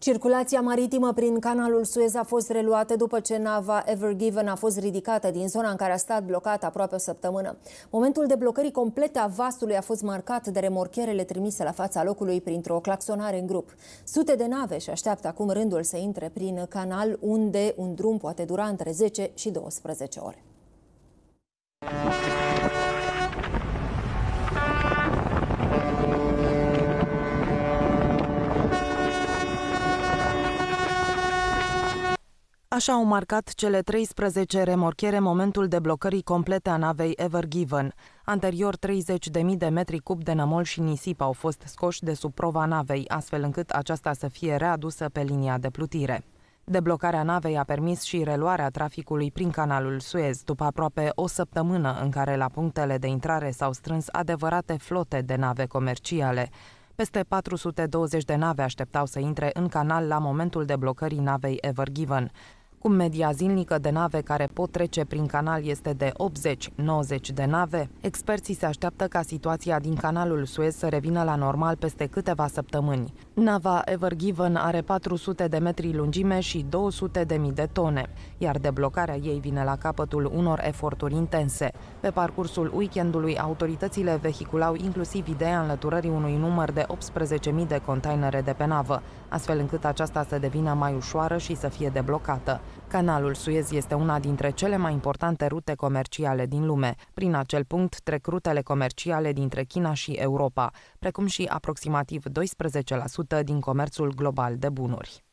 Circulația maritimă prin canalul Suez a fost reluată după ce nava Ever Given a fost ridicată din zona în care a stat blocată aproape o săptămână. Momentul blocării complete a vasului a fost marcat de remorcherele trimise la fața locului printr-o claxonare în grup. Sute de nave și așteaptă acum rândul să intre prin canal unde un drum poate dura între 10 și 12 ore. Așa au marcat cele 13 remorchiere momentul deblocării complete a navei Ever Given. Anterior, 30.000 de metri cub de nămol și nisip au fost scoși de sub prova navei, astfel încât aceasta să fie readusă pe linia de plutire. Deblocarea navei a permis și reluarea traficului prin canalul Suez, după aproape o săptămână în care la punctele de intrare s-au strâns adevărate flote de nave comerciale. Peste 420 de nave așteptau să intre în canal la momentul deblocării navei Ever Given. Cum media zilnică de nave care pot trece prin canal este de 80-90 de nave, experții se așteaptă ca situația din canalul Suez să revină la normal peste câteva săptămâni. Nava Ever Given are 400 de metri lungime și 200 de mii de tone, iar deblocarea ei vine la capătul unor eforturi intense. Pe parcursul weekendului, autoritățile vehiculau inclusiv ideea înlăturării unui număr de 18.000 de containere de pe navă, astfel încât aceasta să devină mai ușoară și să fie deblocată. Canalul Suez este una dintre cele mai importante rute comerciale din lume. Prin acel punct trec rutele comerciale dintre China și Europa, precum și aproximativ 12% din comerțul global de bunuri.